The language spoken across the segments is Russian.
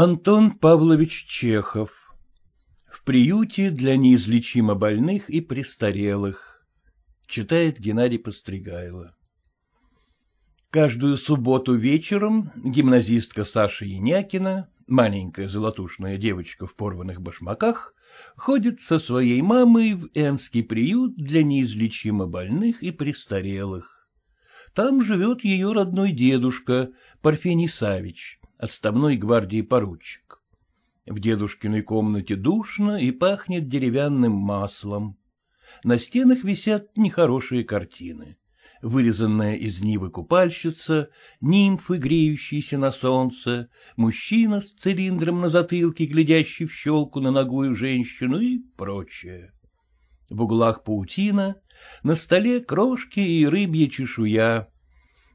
Антон Павлович Чехов В приюте для неизлечимо больных и престарелых Читает Геннадий Постригайло Каждую субботу вечером гимназистка Саша Янякина, маленькая золотушная девочка в порванных башмаках, ходит со своей мамой в Энский приют для неизлечимо больных и престарелых. Там живет ее родной дедушка Парфений Савич, отставной гвардии поручик. В дедушкиной комнате душно и пахнет деревянным маслом. На стенах висят нехорошие картины. Вырезанная из нивы купальщица, нимфы, греющиеся на солнце, мужчина с цилиндром на затылке, глядящий в щелку на ногую женщину и прочее. В углах паутина, на столе крошки и рыбья чешуя,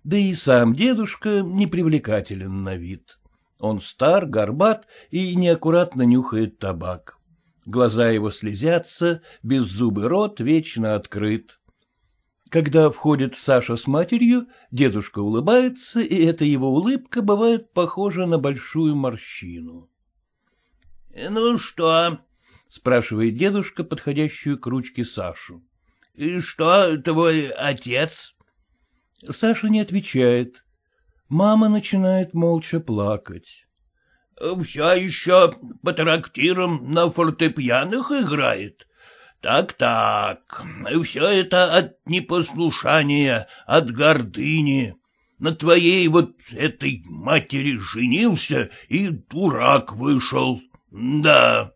да и сам дедушка непривлекателен на вид. Он стар, горбат и неаккуратно нюхает табак. Глаза его слезятся, беззубый рот вечно открыт. Когда входит Саша с матерью, дедушка улыбается, и эта его улыбка бывает похожа на большую морщину. — Ну что? — спрашивает дедушка, подходящую к ручке Сашу. — Что твой отец? Саша не отвечает. Мама начинает молча плакать. — Вся еще по трактирам на фортепьянах играет. Так-так, все это от непослушания, от гордыни. На твоей вот этой матери женился и дурак вышел. Да,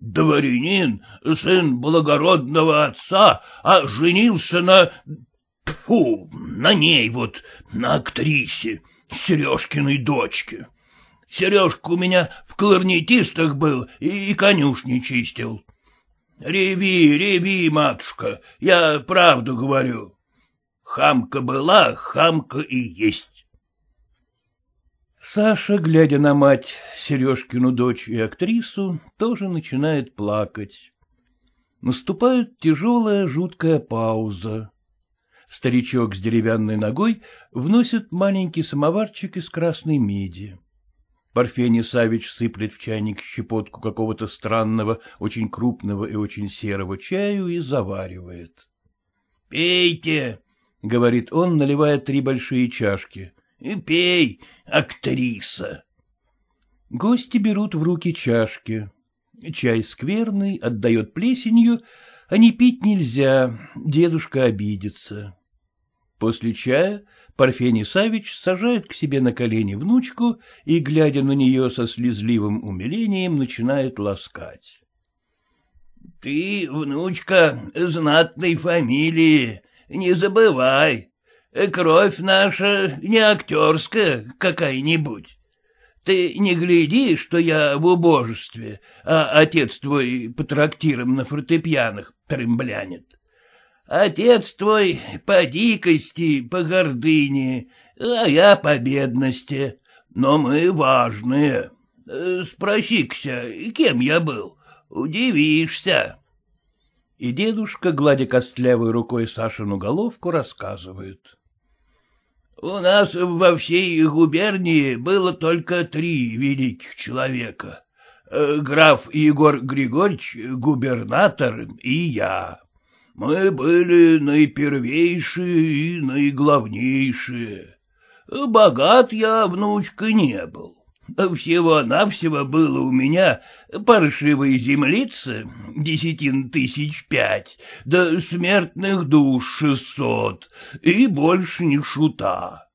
дворянин, сын благородного отца, а женился на Фу, на ней вот, на актрисе, Сережкиной дочке. Сережка у меня в кларнетистах был и, конюшни чистил. Реви, реви, матушка, я правду говорю. Хамка была, хамка и есть. Саша, глядя на мать, Сережкину дочь и актрису, тоже начинает плакать. Наступает тяжелая жуткая пауза старичок с деревянной ногой вносит маленький самоварчик из красной меди. Парфений Савич сыплет в чайник щепотку какого-то странного, очень крупного и очень серого чаю и заваривает. — Пейте, — говорит он, наливая три большие чашки. — Пей, актриса. Гости берут в руки чашки. Чай скверный, отдает плесенью, а не пить нельзя, дедушка обидится. После чая Парфений Савич сажает к себе на колени внучку и, глядя на нее со слезливым умилением, начинает ласкать. — Ты, внучка, знатной фамилии, не забывай. Кровь наша не актерская какая-нибудь. Ты не гляди, что я в убожестве, а отец твой по трактирам на фортепьянах тремблянет. Отец твой по дикости, по гордыне, а я по бедности, но мы важные. Э, спроси кся, кем я был, удивишься. И дедушка, гладя костлявой рукой Сашину головку, рассказывает. У нас во всей губернии было только три великих человека. Э, граф Егор Григорьевич, губернатор и я. Мы были наипервейшие и наиглавнейшие. Богат я, внучка, не был. Всего-навсего было у меня паршивые землицы, десятин тысяч пять, да смертных душ шестьсот, и больше не шута.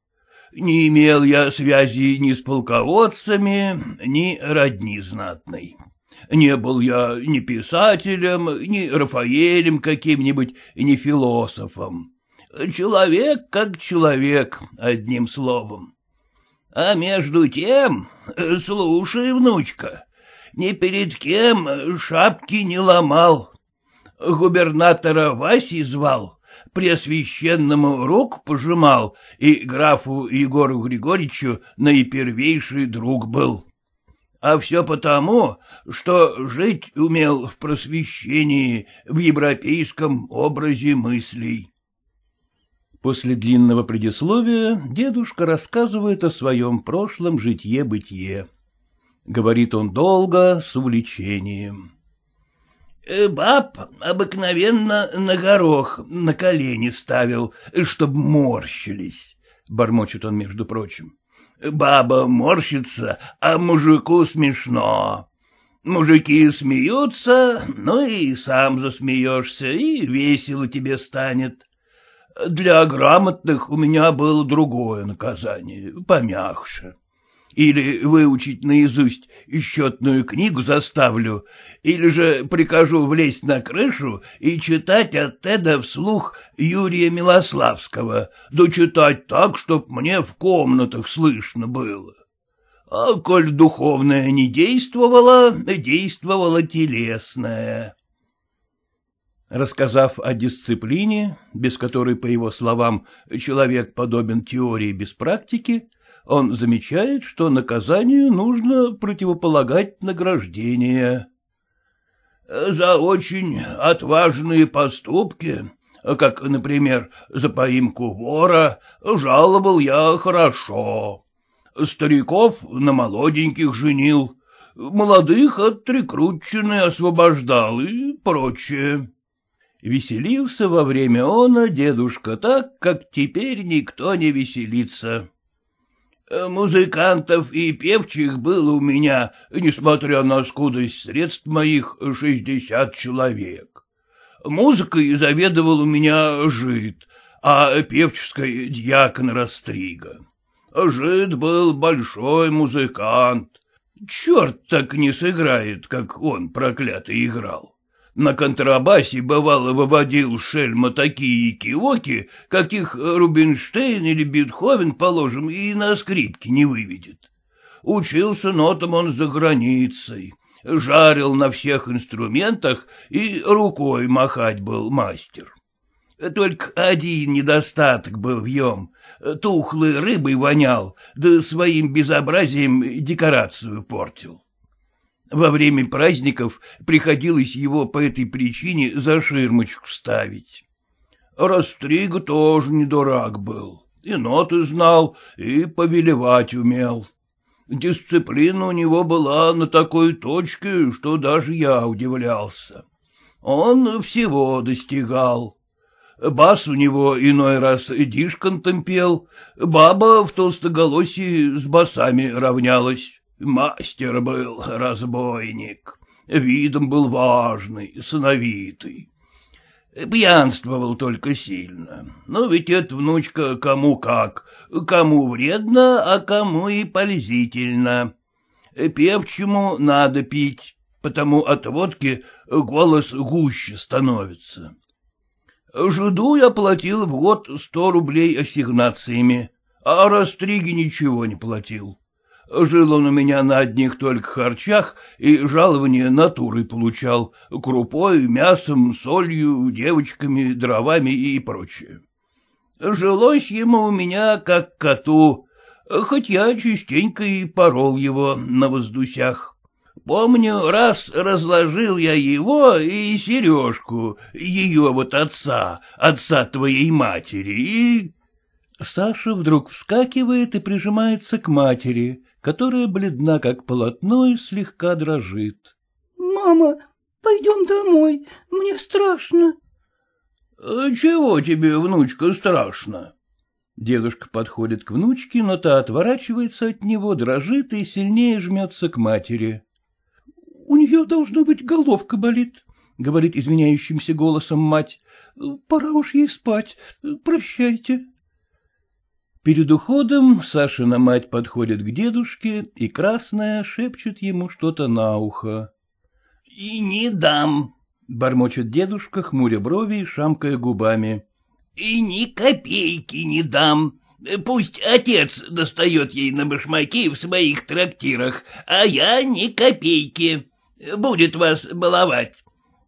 Не имел я связи ни с полководцами, ни родни знатной. Не был я ни писателем, ни Рафаэлем каким-нибудь, ни философом. Человек как человек, одним словом. А между тем, слушай, внучка, ни перед кем шапки не ломал. Губернатора Васи звал, Преосвященному рук пожимал, и графу Егору Григорьевичу наипервейший друг был а все потому, что жить умел в просвещении, в европейском образе мыслей. После длинного предисловия дедушка рассказывает о своем прошлом житье-бытие. Говорит он долго, с увлечением. «Э, баб обыкновенно на горох на колени ставил, чтоб морщились, — бормочет он, между прочим. Баба морщится, а мужику смешно. Мужики смеются, ну и сам засмеешься, и весело тебе станет. Для грамотных у меня было другое наказание, помягше или выучить наизусть счетную книгу заставлю, или же прикажу влезть на крышу и читать от Теда вслух Юрия Милославского, да читать так, чтоб мне в комнатах слышно было. А коль духовное не действовало, действовало телесное. Рассказав о дисциплине, без которой, по его словам, человек подобен теории без практики, он замечает, что наказанию нужно противополагать награждение. «За очень отважные поступки, как, например, за поимку вора, жаловал я хорошо. Стариков на молоденьких женил, молодых от трекрутчины освобождал и прочее». Веселился во время она дедушка так, как теперь никто не веселится. Э, музыкантов и певчих было у меня, несмотря на скудость средств моих, шестьдесят человек. Музыкой заведовал у меня жид, а певческой — дьякон Растрига. Жид был большой музыкант. Черт так не сыграет, как он, проклятый, играл. На контрабасе, бывало, выводил шельма такие кивоки, каких Рубинштейн или Бетховен, положим, и на скрипке не выведет. Учился нотам он за границей, жарил на всех инструментах и рукой махать был мастер. Только один недостаток был в нем. тухлый рыбой вонял, да своим безобразием декорацию портил. Во время праздников приходилось его по этой причине за ширмочку ставить. Растрига тоже не дурак был, и ноты знал, и повелевать умел. Дисциплина у него была на такой точке, что даже я удивлялся. Он всего достигал. Бас у него иной раз дишкантом пел, баба в толстоголосии с басами равнялась. Мастер был разбойник, видом был важный, сыновитый. Пьянствовал только сильно. Но ведь это, внучка, кому как, кому вредно, а кому и пользительно. Певчему надо пить, потому от водки голос гуще становится. Жиду я платил в год сто рублей ассигнациями, а растриги ничего не платил. Жил он у меня на одних только харчах и жалование натурой получал — крупой, мясом, солью, девочками, дровами и прочее. Жилось ему у меня как коту, хоть я частенько и порол его на воздусях. Помню, раз разложил я его и сережку, ее вот отца, отца твоей матери, и... Саша вдруг вскакивает и прижимается к матери — которая бледна, как полотно, и слегка дрожит. — Мама, пойдем домой, мне страшно. «А — Чего тебе, внучка, страшно? Дедушка подходит к внучке, но та отворачивается от него, дрожит и сильнее жмется к матери. — У нее, должно быть, головка болит, — говорит извиняющимся голосом мать. — Пора уж ей спать. Прощайте. Перед уходом Сашина мать подходит к дедушке, и красная шепчет ему что-то на ухо. — И не дам, — бормочет дедушка, хмуря брови и шамкая губами. — И ни копейки не дам. Пусть отец достает ей на башмаки в своих трактирах, а я ни копейки. Будет вас баловать.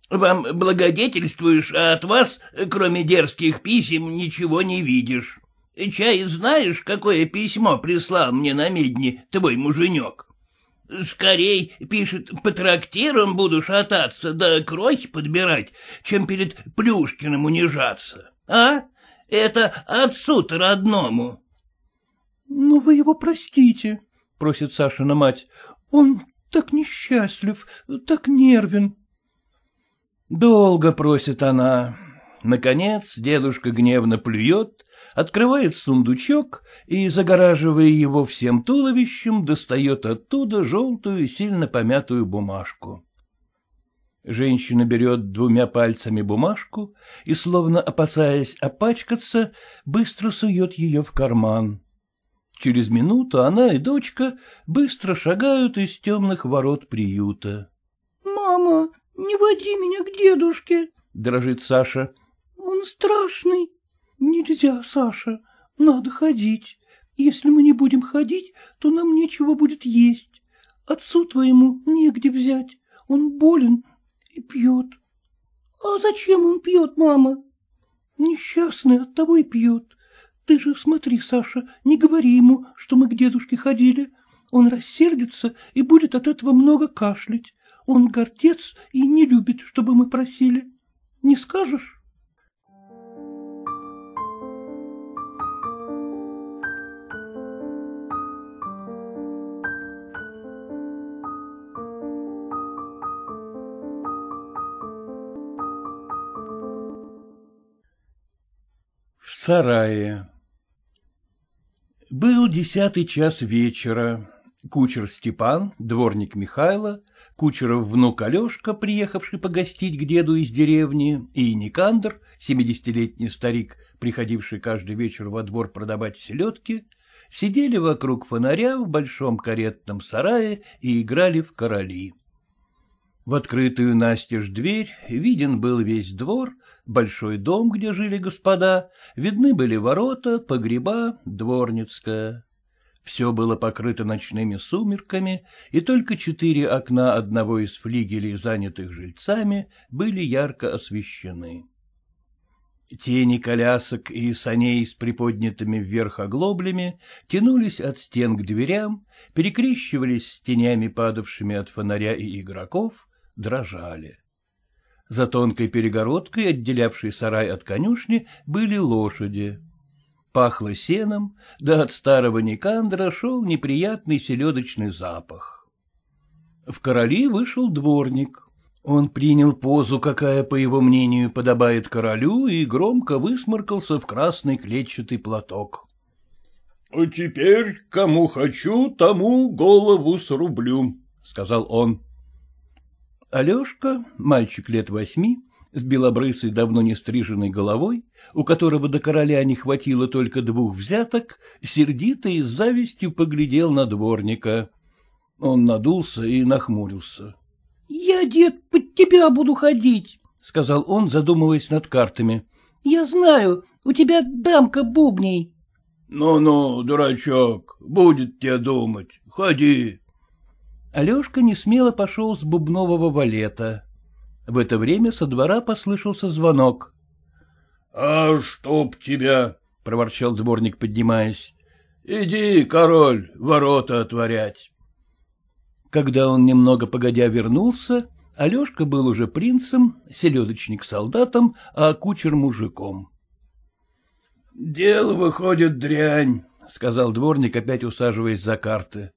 Вам благодетельствуешь, а от вас, кроме дерзких писем, ничего не видишь. Чай знаешь, какое письмо прислал мне на медне твой муженек? Скорей, пишет, по трактирам буду шататься да крохи подбирать, чем перед Плюшкиным унижаться. А? Это отцу-то родному. — Ну, вы его простите, — просит Сашина мать. — Он так несчастлив, так нервен. Долго просит она, Наконец дедушка гневно плюет, открывает сундучок и, загораживая его всем туловищем, достает оттуда желтую, сильно помятую бумажку. Женщина берет двумя пальцами бумажку и, словно опасаясь опачкаться, быстро сует ее в карман. Через минуту она и дочка быстро шагают из темных ворот приюта. — Мама, не води меня к дедушке, — дрожит Саша страшный. — Нельзя, Саша, надо ходить. Если мы не будем ходить, то нам нечего будет есть. Отцу твоему негде взять, он болен и пьет. — А зачем он пьет, мама? — Несчастный от того и пьет. Ты же смотри, Саша, не говори ему, что мы к дедушке ходили. Он рассердится и будет от этого много кашлять. Он гордец и не любит, чтобы мы просили. Не скажешь? сарае Был десятый час вечера. Кучер Степан, дворник Михайла, кучеров внук Алешка, приехавший погостить к деду из деревни, и Никандр, семидесятилетний старик, приходивший каждый вечер во двор продавать селедки, сидели вокруг фонаря в большом каретном сарае и играли в короли. В открытую настежь дверь виден был весь двор, большой дом, где жили господа, видны были ворота, погреба, дворницкая. Все было покрыто ночными сумерками, и только четыре окна одного из флигелей, занятых жильцами, были ярко освещены. Тени колясок и саней с приподнятыми вверх оглоблями тянулись от стен к дверям, перекрещивались с тенями, падавшими от фонаря и игроков, дрожали. За тонкой перегородкой, отделявшей сарай от конюшни, были лошади. Пахло сеном, да от старого Никандра шел неприятный селедочный запах. В короли вышел дворник. Он принял позу, какая, по его мнению, подобает королю, и громко высморкался в красный клетчатый платок. — А Теперь кому хочу, тому голову срублю, — сказал он. Алешка, мальчик лет восьми, с белобрысой давно не стриженной головой, у которого до короля не хватило только двух взяток, сердито и с завистью поглядел на дворника. Он надулся и нахмурился. — Я, дед, под тебя буду ходить, — сказал он, задумываясь над картами. — Я знаю, у тебя дамка бубней. Ну — Ну-ну, дурачок, будет тебе думать, ходи, Алешка несмело пошел с бубнового валета. В это время со двора послышался звонок. — А чтоб тебя! — проворчал дворник, поднимаясь. — Иди, король, ворота отворять. Когда он немного погодя вернулся, Алешка был уже принцем, селедочник солдатом, а кучер мужиком. — Дело выходит дрянь, — сказал дворник, опять усаживаясь за карты.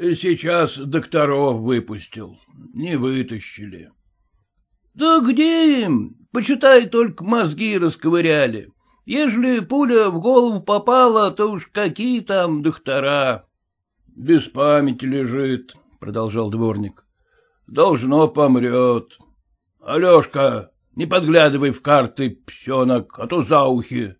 Сейчас докторов выпустил, не вытащили. — Да где им? Почитай, только мозги расковыряли. Ежели пуля в голову попала, то уж какие там доктора. — Без памяти лежит, — продолжал дворник. — Должно помрет. — Алешка, не подглядывай в карты, псенок, а то за ухи.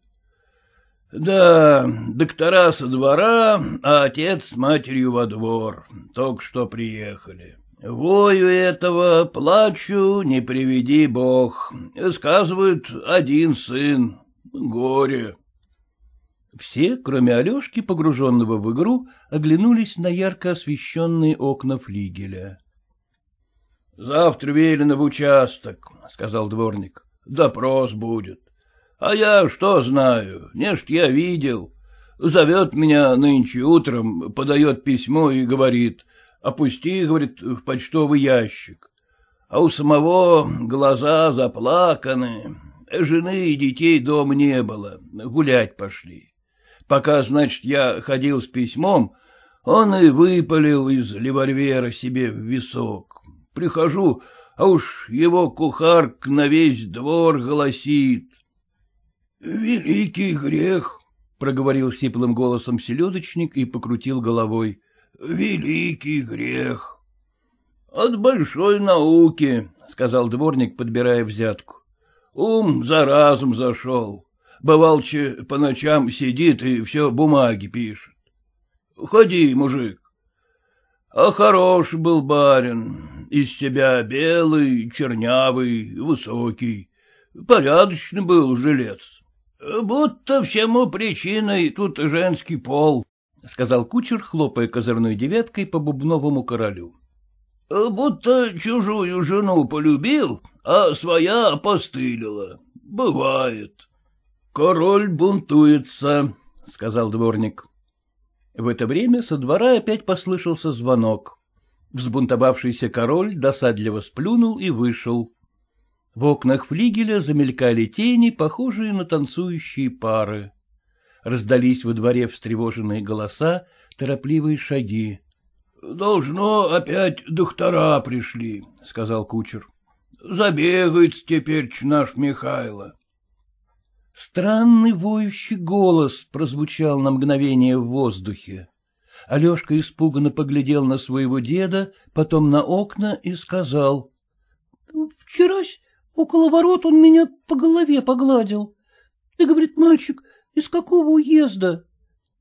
Да, доктора со двора, а отец с матерью во двор. Только что приехали. Вою этого, плачу, не приведи бог. Сказывают, один сын. Горе. Все, кроме Алешки, погруженного в игру, оглянулись на ярко освещенные окна флигеля. — Завтра велено в участок, — сказал дворник. — Допрос будет. А я что знаю, не ж я видел. Зовет меня нынче утром, подает письмо и говорит, опусти, говорит, в почтовый ящик. А у самого глаза заплаканы, жены и детей дома не было, гулять пошли. Пока, значит, я ходил с письмом, он и выпалил из левольвера себе в висок. Прихожу, а уж его кухарк на весь двор голосит. — Великий грех, — проговорил сиплым голосом селедочник и покрутил головой. — Великий грех. — От большой науки, — сказал дворник, подбирая взятку. — Ум за разум зашел. Бывалче по ночам сидит и все бумаги пишет. Ходи, мужик. А хорош был барин, из себя белый, чернявый, высокий. Порядочный был жилец. — Будто всему причиной тут женский пол, — сказал кучер, хлопая козырной девяткой по бубновому королю. — Будто чужую жену полюбил, а своя опостылила. Бывает. — Король бунтуется, — сказал дворник. В это время со двора опять послышался звонок. Взбунтовавшийся король досадливо сплюнул и вышел. В окнах флигеля замелькали тени, похожие на танцующие пары. Раздались во дворе встревоженные голоса, торопливые шаги. — Должно опять доктора пришли, — сказал кучер. — Забегается теперь наш Михайло. Странный воющий голос прозвучал на мгновение в воздухе. Алешка испуганно поглядел на своего деда, потом на окна и сказал. — Вчерась Около ворот он меня по голове погладил. Ты, говорит, мальчик, из какого уезда?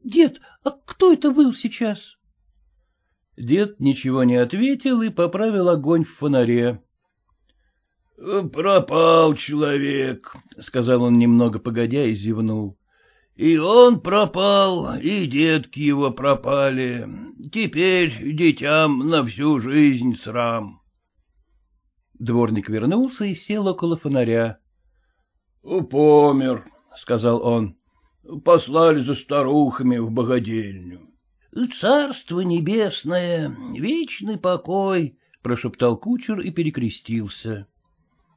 Дед, а кто это был сейчас? Дед ничего не ответил и поправил огонь в фонаре. — Пропал человек, — сказал он немного погодя и зевнул. — И он пропал, и детки его пропали. Теперь детям на всю жизнь срам. Дворник вернулся и сел около фонаря. — Помер, — сказал он. — Послали за старухами в богадельню. — Царство небесное, вечный покой, — прошептал кучер и перекрестился.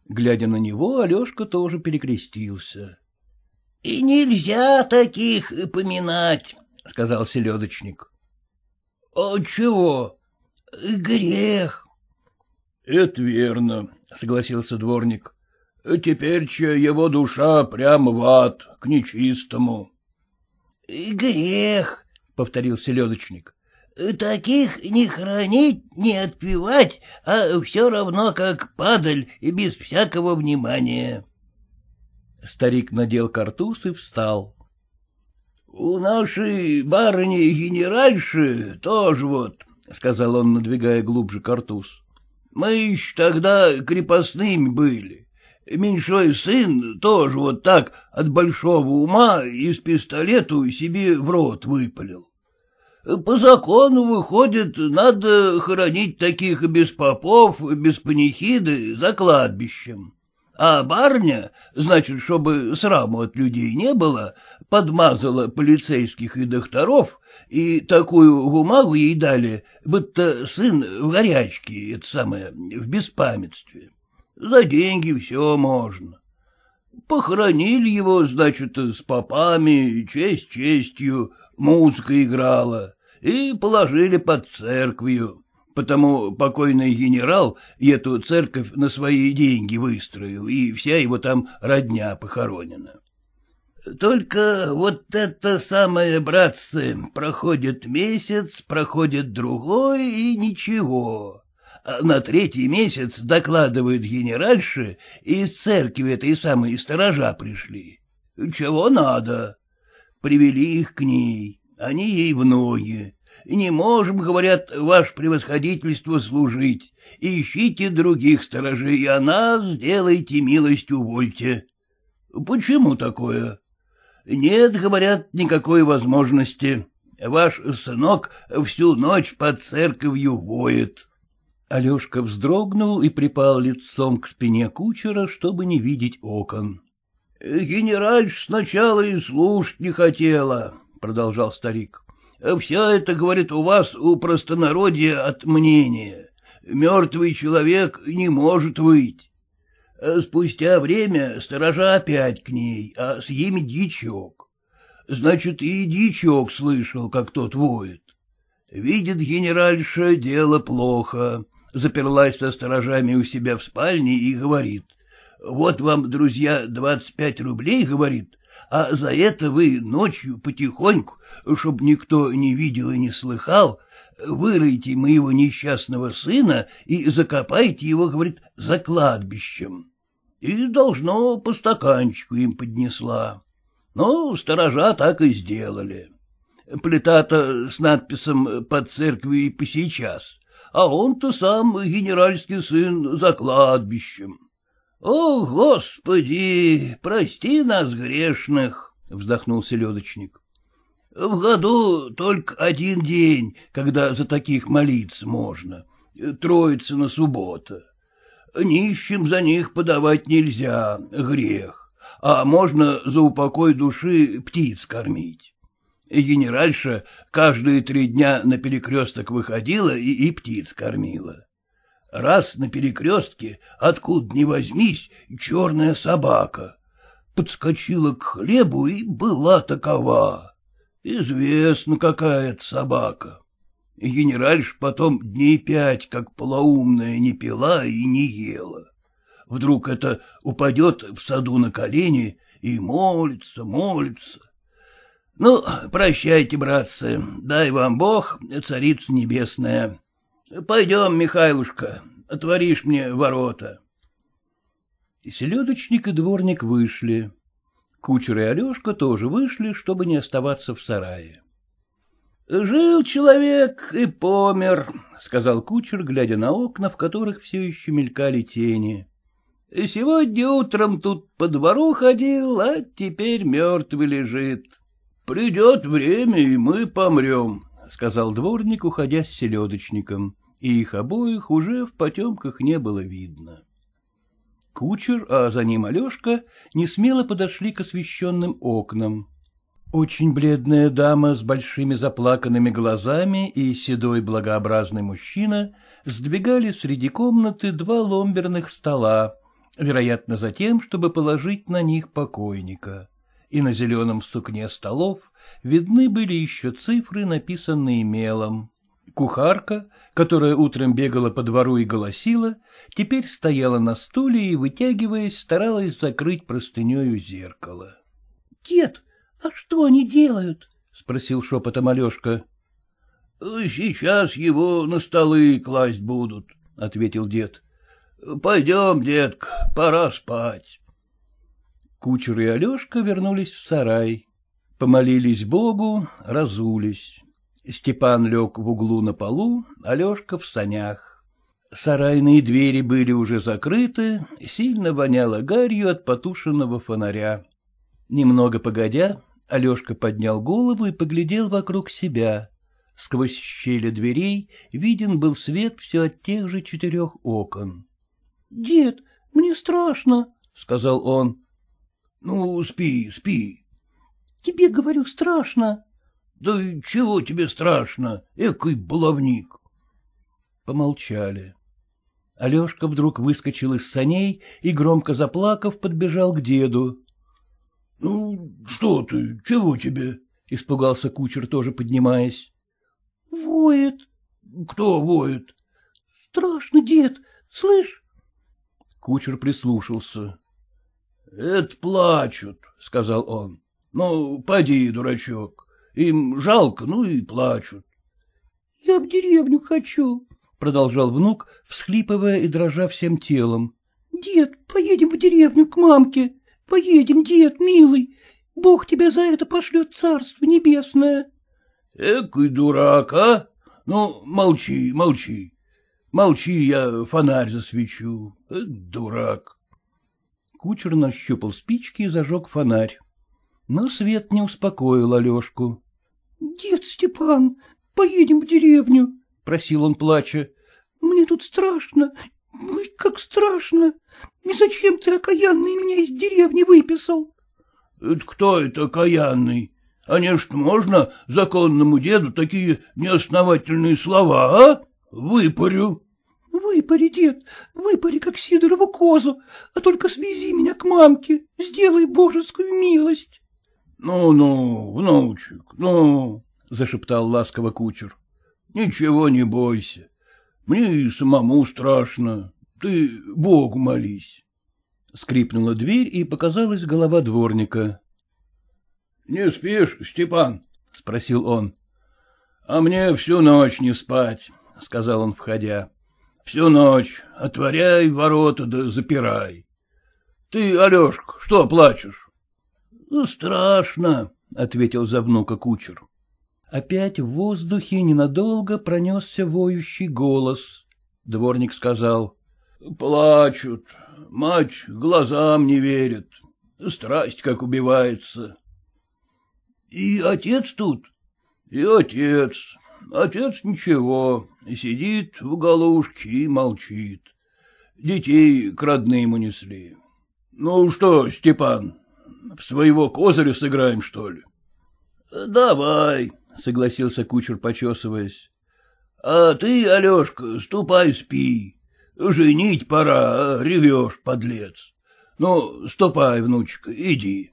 Глядя на него, Алешка тоже перекрестился. — И нельзя таких поминать, — сказал селедочник. — А чего? Грех. — Это верно, — согласился дворник. — Теперь его душа прямо в ад, к нечистому. — Грех, — повторил селедочник. — Таких не хранить, не отпивать, а все равно как падаль и без всякого внимания. Старик надел картуз и встал. — У нашей барыни генеральши тоже вот, — сказал он, надвигая глубже картуз. Мы еще тогда крепостными были. Меньшой сын тоже вот так от большого ума из пистолету себе в рот выпалил. По закону, выходит, надо хоронить таких без попов, без панихиды за кладбищем. А барня, значит, чтобы сраму от людей не было, подмазала полицейских и докторов, и такую бумагу ей дали, будто сын в горячке, это самое, в беспамятстве. За деньги все можно. Похоронили его, значит, с попами, честь честью, музыка играла, и положили под церковью, потому покойный генерал эту церковь на свои деньги выстроил, и вся его там родня похоронена. Только вот это самое, братцы, проходит месяц, проходит другой и ничего. А на третий месяц докладывают генеральши, и из церкви этой самой сторожа пришли. Чего надо? Привели их к ней, они ей в ноги. Не можем, говорят, ваше превосходительство служить. Ищите других сторожей, а нас сделайте милость увольте. Почему такое? — нет, говорят, никакой возможности. Ваш сынок всю ночь под церковью воет. Алешка вздрогнул и припал лицом к спине кучера, чтобы не видеть окон. — Генеральш сначала и слушать не хотела, — продолжал старик. — Все это, говорит, у вас, у простонародья, от мнения. Мертвый человек не может выйти. Э, спустя время сторожа опять к ней, а с ими дичок. Значит, и дичок слышал, как тот воет. Видит генеральша, дело плохо. Заперлась со сторожами у себя в спальне и говорит. Вот вам, друзья, двадцать пять рублей, говорит, а за это вы ночью потихоньку, чтоб никто не видел и не слыхал, выройте моего несчастного сына и закопайте его, говорит, за кладбищем и, должно, по стаканчику им поднесла. Ну, сторожа так и сделали. Плита-то с надписом «По церкви и по сейчас», а он-то сам генеральский сын за кладбищем. — О, Господи, прости нас, грешных! — вздохнул селедочник. — В году только один день, когда за таких молиться можно — Троица на суббота. Нищим за них подавать нельзя, грех, а можно за упокой души птиц кормить. Генеральша каждые три дня на перекресток выходила и, и птиц кормила. Раз на перекрестке, откуда ни возьмись, черная собака. Подскочила к хлебу и была такова. Известно, какая это собака. Генеральш потом дней пять, как полоумная, не пила и не ела. Вдруг это упадет в саду на колени и молится, молится. Ну, прощайте, братцы, дай вам Бог, царица небесная. Пойдем, Михайлушка, отворишь мне ворота. Селедочник и дворник вышли. Кучер и Алешка тоже вышли, чтобы не оставаться в сарае. Жил человек и помер, — сказал кучер, глядя на окна, в которых все еще мелькали тени. — Сегодня утром тут по двору ходил, а теперь мертвый лежит. — Придет время, и мы помрем, — сказал дворник, уходя с селедочником, и их обоих уже в потемках не было видно. Кучер, а за ним Алешка, несмело подошли к освещенным окнам. Очень бледная дама с большими заплаканными глазами и седой благообразный мужчина сдвигали среди комнаты два ломберных стола, вероятно, за тем, чтобы положить на них покойника. И на зеленом сукне столов видны были еще цифры, написанные мелом. Кухарка, которая утром бегала по двору и голосила, теперь стояла на стуле и, вытягиваясь, старалась закрыть простынею зеркало. — Дед, — А что они делают? — спросил шепотом Алешка. — Сейчас его на столы класть будут, — ответил дед. — Пойдем, детка, пора спать. Кучер и Алешка вернулись в сарай. Помолились Богу, разулись. Степан лег в углу на полу, Алешка в санях. Сарайные двери были уже закрыты, сильно воняло гарью от потушенного фонаря. Немного погодя, Алешка поднял голову и поглядел вокруг себя. Сквозь щели дверей виден был свет все от тех же четырех окон. — Дед, мне страшно, — сказал он. — Ну, спи, спи. — Тебе, говорю, страшно. — Да чего тебе страшно, экой баловник? Помолчали. Алешка вдруг выскочил из саней и, громко заплакав, подбежал к деду. — Ну, что ты, чего тебе? — испугался кучер, тоже поднимаясь. — Воет. — Кто воет? — Страшно, дед, слышь? Кучер прислушался. — Это плачут, — сказал он. — Ну, поди, дурачок, им жалко, ну и плачут. — Я в деревню хочу, — продолжал внук, всхлипывая и дрожа всем телом. — Дед, поедем в деревню к мамке. — Поедем, дед, милый. Бог тебя за это пошлет царство небесное. — Эк и дурак, а? Ну, молчи, молчи. Молчи, я фонарь засвечу. Эх, дурак. Кучер нащупал спички и зажег фонарь. Но свет не успокоил Алешку. — Дед Степан, поедем в деревню, — просил он, плача. — Мне тут страшно. Ой, как страшно. Не зачем ты окаянный меня из деревни выписал? — кто это окаянный? А не можно законному деду такие неосновательные слова, а? Выпарю. — Выпари, дед, выпари, как Сидорову козу, а только свези меня к мамке, сделай божескую милость. «Ну, — Ну-ну, внучек, ну, — зашептал ласково кучер, — ничего не бойся, мне и самому страшно. Ты Богу молись. Скрипнула дверь, и показалась голова дворника. — Не спишь, Степан? — спросил он. — А мне всю ночь не спать, — сказал он, входя. — Всю ночь отворяй ворота да запирай. — Ты, Алешка, что плачешь? Ну, — Страшно, — ответил за внука кучер. Опять в воздухе ненадолго пронесся воющий голос. Дворник сказал — Плачут, мать глазам не верит, страсть как убивается. И отец тут? И отец. Отец ничего, сидит в уголушке и молчит. Детей к родным унесли. Ну что, Степан, в своего козыря сыграем, что ли? — Давай, — согласился кучер, почесываясь. — А ты, Алешка, ступай спи. Женить пора, а ревешь, подлец. Ну, ступай, внучка, иди.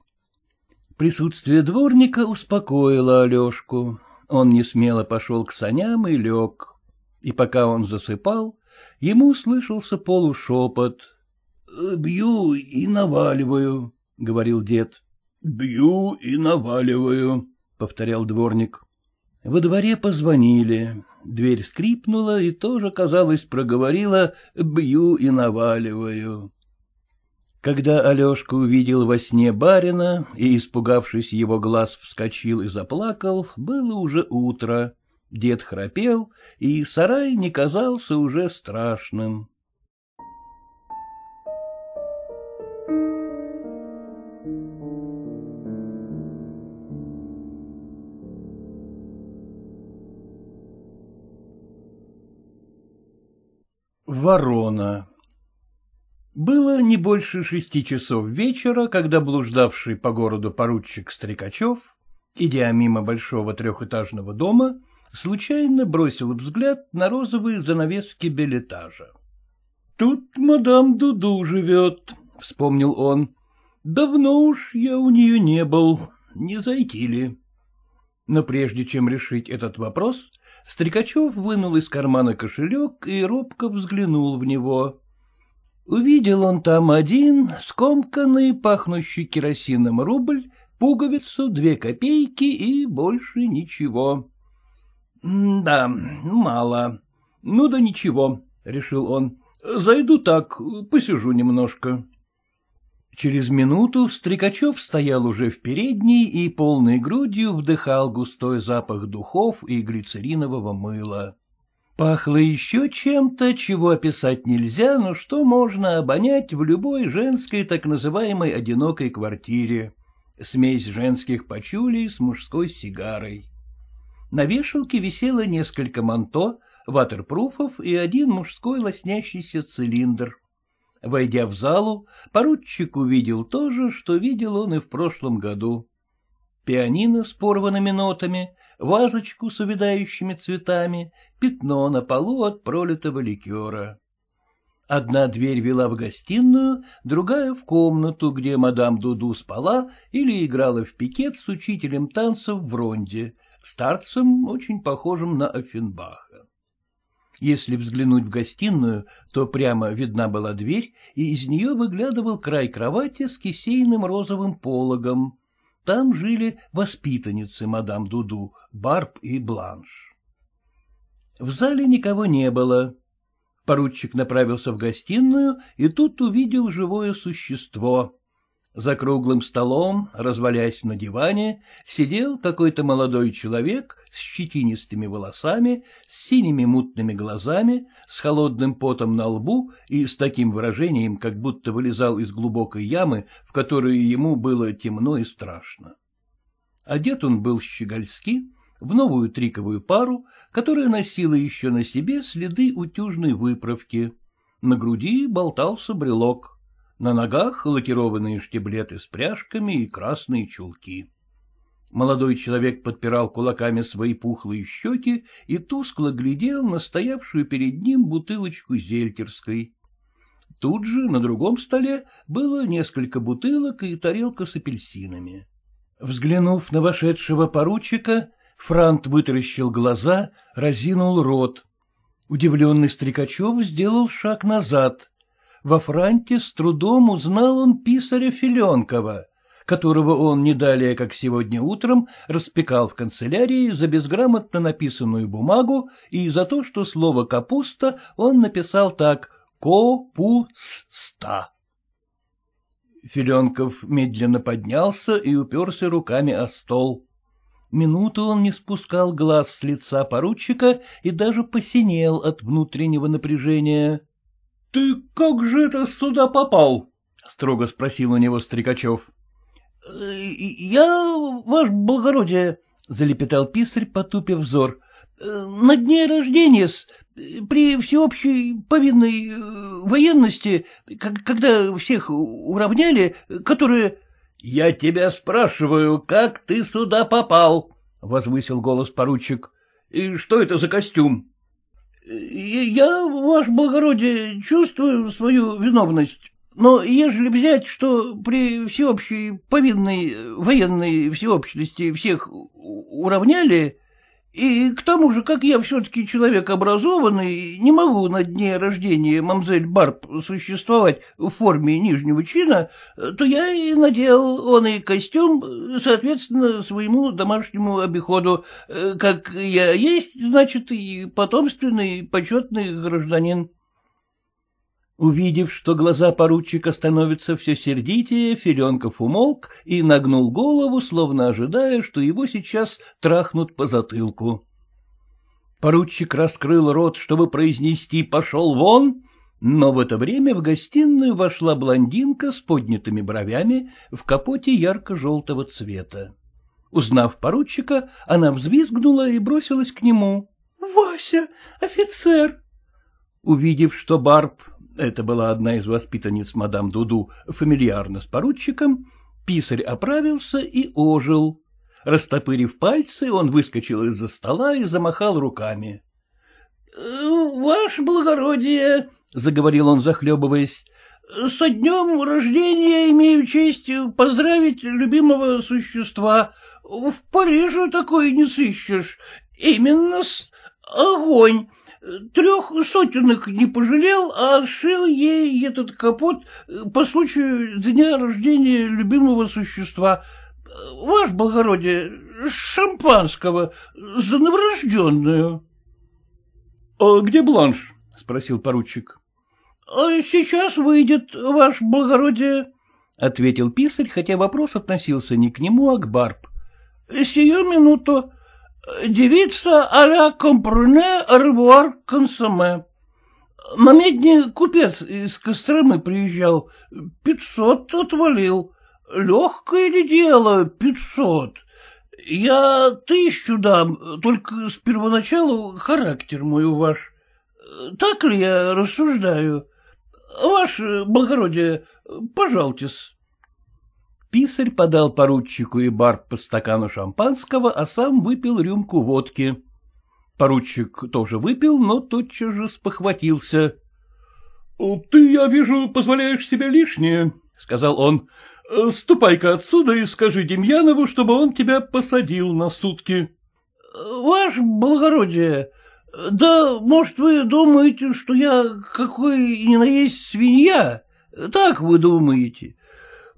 Присутствие дворника успокоило Алешку. Он не смело пошел к саням и лег. И пока он засыпал, ему слышался полушепот. — Бью и наваливаю, — говорил дед. — Бью и наваливаю, — повторял дворник. Во дворе позвонили дверь скрипнула и тоже, казалось, проговорила «бью и наваливаю». Когда Алешка увидел во сне барина и, испугавшись его глаз, вскочил и заплакал, было уже утро. Дед храпел, и сарай не казался уже страшным. Ворона Было не больше шести часов вечера, когда блуждавший по городу поручик Стрекачев, идя мимо большого трехэтажного дома, случайно бросил взгляд на розовые занавески билетажа. «Тут мадам Дуду живет», — вспомнил он. «Давно уж я у нее не был, не зайти ли?» Но прежде чем решить этот вопрос, — Стрекачев вынул из кармана кошелек и робко взглянул в него. Увидел он там один скомканный, пахнущий керосином рубль, пуговицу, две копейки и больше ничего. — Да, мало. — Ну да ничего, — решил он. — Зайду так, посижу немножко. Через минуту Стрекачев стоял уже в передней и полной грудью вдыхал густой запах духов и глицеринового мыла. Пахло еще чем-то, чего описать нельзя, но что можно обонять в любой женской так называемой одинокой квартире. Смесь женских почулей с мужской сигарой. На вешалке висело несколько манто, ватерпруфов и один мужской лоснящийся цилиндр. Войдя в залу, поручик увидел то же, что видел он и в прошлом году. Пианино с порванными нотами, вазочку с увядающими цветами, пятно на полу от пролитого ликера. Одна дверь вела в гостиную, другая — в комнату, где мадам Дуду спала или играла в пикет с учителем танцев в ронде, старцем, очень похожим на Оффенбаха. Если взглянуть в гостиную, то прямо видна была дверь, и из нее выглядывал край кровати с кисейным розовым пологом. Там жили воспитанницы мадам Дуду, Барб и Бланш. В зале никого не было. Поручик направился в гостиную и тут увидел живое существо. За круглым столом, развалясь на диване, сидел какой-то молодой человек с щетинистыми волосами, с синими мутными глазами, с холодным потом на лбу и с таким выражением, как будто вылезал из глубокой ямы, в которую ему было темно и страшно. Одет он был щегольски, в новую триковую пару, которая носила еще на себе следы утюжной выправки. На груди болтался брелок — на ногах лакированные штиблеты с пряжками и красные чулки. Молодой человек подпирал кулаками свои пухлые щеки и тускло глядел на стоявшую перед ним бутылочку зельтерской. Тут же на другом столе было несколько бутылок и тарелка с апельсинами. Взглянув на вошедшего поручика, Франт вытаращил глаза, разинул рот. Удивленный Стрекачев сделал шаг назад во франте с трудом узнал он писаря Филенкова, которого он не далее, как сегодня утром, распекал в канцелярии за безграмотно написанную бумагу и за то, что слово «капуста» он написал так «ко-пу-ста». Филенков медленно поднялся и уперся руками о стол. Минуту он не спускал глаз с лица поручика и даже посинел от внутреннего напряжения. — Ты как же это сюда попал? — строго спросил у него Стрекачев. «Э, — Я, ваш благородие, — залепетал писарь, потупив взор, «Э, — на дне рождения с при всеобщей повинной э, военности, когда всех уравняли, которые... — Я тебя спрашиваю, как ты сюда попал? — возвысил голос поручик. — И что это за костюм? Э, я, ваше благородие, чувствую свою виновность. Но ежели взять, что при всеобщей повинной военной всеобщности всех уравняли, и к тому же, как я все-таки человек образованный, не могу на дне рождения мамзель Барб существовать в форме нижнего чина, то я и надел он и костюм, соответственно, своему домашнему обиходу, э, как я есть, значит, и потомственный почетный гражданин. Увидев, что глаза поручика становятся все сердитее, Ференков умолк и нагнул голову, словно ожидая, что его сейчас трахнут по затылку. Поручик раскрыл рот, чтобы произнести «пошел вон», но в это время в гостиную вошла блондинка с поднятыми бровями в капоте ярко-желтого цвета. Узнав поручика, она взвизгнула и бросилась к нему. — Вася, офицер! Увидев, что Барб это была одна из воспитанниц мадам Дуду, фамильярно с поручиком, писарь оправился и ожил. Растопырив пальцы, он выскочил из-за стола и замахал руками. «Э, — Ваше благородие, — заговорил он, захлебываясь, — со днем рождения имею честь поздравить любимого существа. В Париже такое не сыщешь. Именно с огонь. Трех сотенок не пожалел, а шил ей этот капот э, по случаю дня рождения любимого существа. Ваш благородие, шампанского, за новорожденную. — А где бланш? — спросил поручик. А — Сейчас выйдет, ваш благородие, — ответил писарь, хотя вопрос относился не к нему, а к Барб. — Сию минуту. Девица а-ля компруне ревуар консоме. Намедни купец из Костромы приезжал, пятьсот отвалил. Легкое ли дело пятьсот? Я тысячу дам, только с первоначалу характер мой ваш. Так ли я рассуждаю? Ваше благородие, пожалтесь. Писарь подал поручику и бар по стакану шампанского, а сам выпил рюмку водки. Поручик тоже выпил, но тотчас же спохватился. — Ты, я вижу, позволяешь себе лишнее, — сказал он. — Ступай-ка отсюда и скажи Демьянову, чтобы он тебя посадил на сутки. — Ваше благородие, да, может, вы думаете, что я какой ни на есть свинья? Так вы думаете.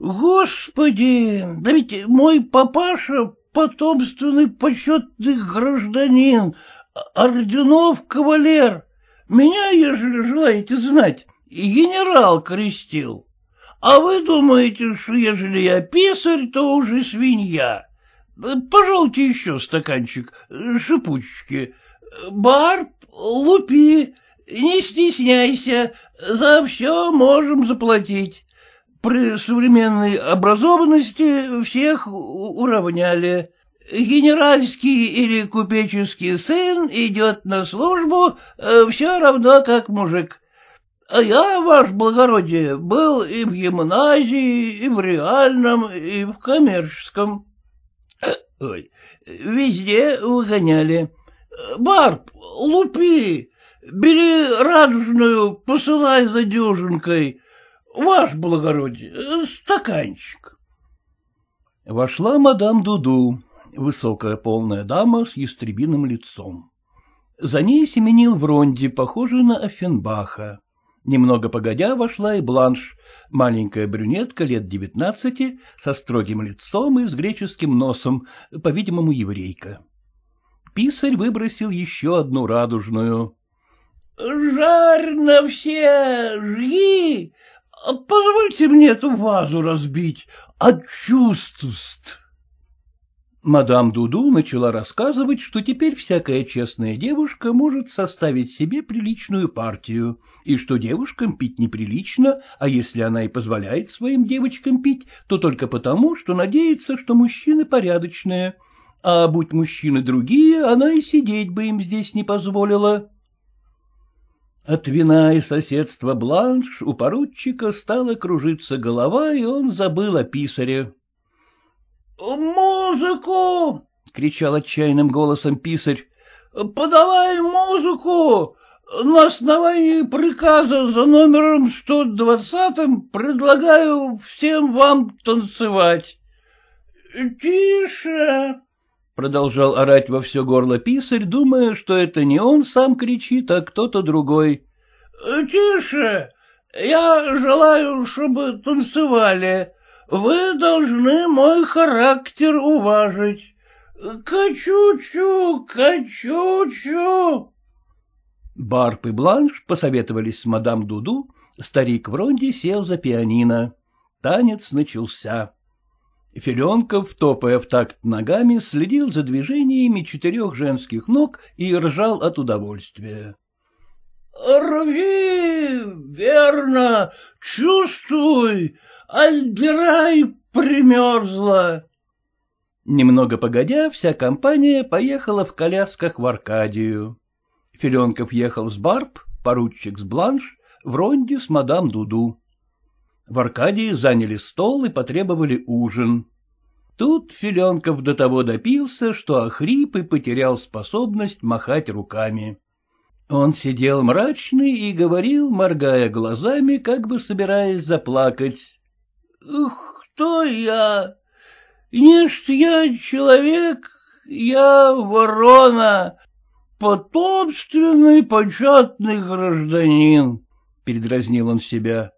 Господи, да ведь мой папаша потомственный почетный гражданин, а орденов кавалер. Меня, ежели желаете знать, генерал крестил. А вы думаете, что ежели я писарь, то уже свинья. Пожалуйте еще стаканчик шипучки. Барб, лупи, не стесняйся, за все можем заплатить. При современной образованности всех уравняли. Генеральский или купеческий сын идет на службу э, все равно как мужик. А я, ваше благородие, был и в гимназии, и в реальном, и в коммерческом. Э, ой, везде выгоняли. Барб, лупи, бери радужную, посылай за дюжинкой. Ваш благородие, э, стаканчик. Вошла мадам Дуду, высокая полная дама с ястребиным лицом. За ней семенил в ронде, похожий на Офенбаха. Немного погодя вошла и Бланш, маленькая брюнетка лет девятнадцати, со строгим лицом и с греческим носом, по-видимому, еврейка. Писарь выбросил еще одну радужную. «Жар на все жги, а — Позвольте мне эту вазу разбить от чувств. Мадам Дуду начала рассказывать, что теперь всякая честная девушка может составить себе приличную партию, и что девушкам пить неприлично, а если она и позволяет своим девочкам пить, то только потому, что надеется, что мужчины порядочные, а будь мужчины другие, она и сидеть бы им здесь не позволила. От вина и соседства бланш у поручика стала кружиться голова, и он забыл о писаре. «Музыку!» — кричал отчаянным голосом писарь. «Подавай музыку! На основании приказа за номером 120 предлагаю всем вам танцевать». «Тише!» продолжал орать во все горло писарь, думая, что это не он сам кричит, а кто-то другой. «Э, — Тише! Я желаю, чтобы танцевали. Вы должны мой характер уважить. Качучу, качучу! Барп и Бланш посоветовались с мадам Дуду, старик Вронди сел за пианино. Танец начался. Филенков, топая в такт ногами, следил за движениями четырех женских ног и ржал от удовольствия. — Рви, верно, чувствуй, альдирай примерзла. Немного погодя, вся компания поехала в колясках в Аркадию. Филенков ехал с Барб, поручик с Бланш, в ронде с мадам Дуду. В Аркадии заняли стол и потребовали ужин. Тут Филенков до того допился, что охрип и потерял способность махать руками. Он сидел мрачный и говорил, моргая глазами, как бы собираясь заплакать. — Кто я? Не ж я человек, я ворона, потомственный почетный гражданин, — передразнил он себя.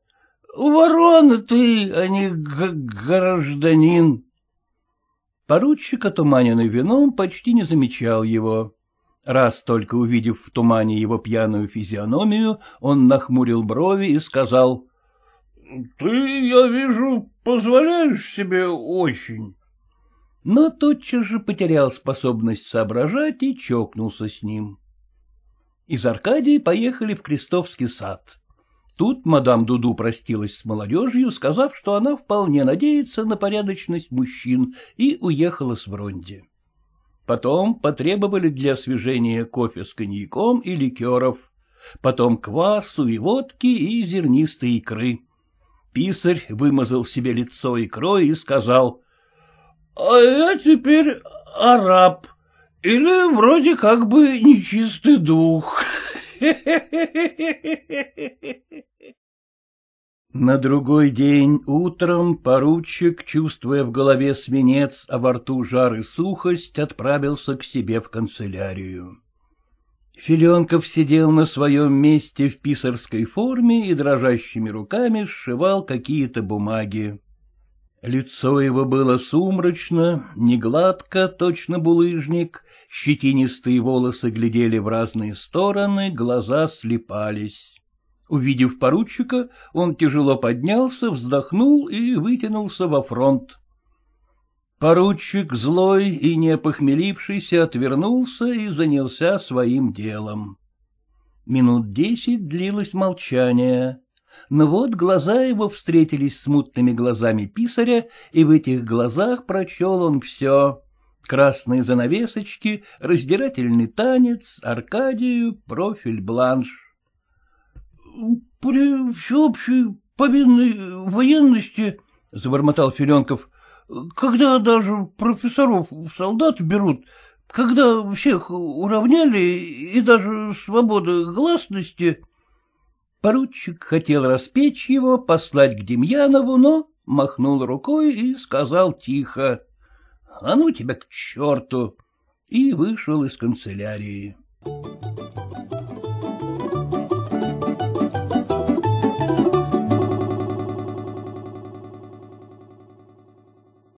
Ворона ты, а не гражданин. Поручик, отуманенный вином, почти не замечал его. Раз только увидев в тумане его пьяную физиономию, он нахмурил брови и сказал. — Ты, я вижу, позволяешь себе очень. Но тотчас же потерял способность соображать и чокнулся с ним. Из Аркадии поехали в Крестовский сад. Тут мадам Дуду простилась с молодежью, сказав, что она вполне надеется на порядочность мужчин, и уехала с Вронди. Потом потребовали для освежения кофе с коньяком и ликеров, потом квасу и водки и зернистой икры. Писарь вымазал себе лицо икрой и сказал, «А я теперь араб, или вроде как бы нечистый дух». На другой день утром поручик, чувствуя в голове свинец, а во рту жар и сухость, отправился к себе в канцелярию. Филенков сидел на своем месте в писарской форме и дрожащими руками сшивал какие-то бумаги. Лицо его было сумрачно, негладко, точно булыжник, щетинистые волосы глядели в разные стороны, глаза слепались. Увидев поручика, он тяжело поднялся, вздохнул и вытянулся во фронт. Поручик, злой и не опохмелившийся, отвернулся и занялся своим делом. Минут десять длилось молчание. Но вот глаза его встретились с мутными глазами писаря, и в этих глазах прочел он все. Красные занавесочки, раздирательный танец, Аркадию, профиль, бланш. — При всеобщей повинной военности, — забормотал Филенков, — когда даже профессоров в солдат берут, когда всех уравняли и даже свобода гласности... Поручик хотел распечь его, послать к Демьянову, но махнул рукой и сказал тихо. А ну тебя к черту! И вышел из канцелярии.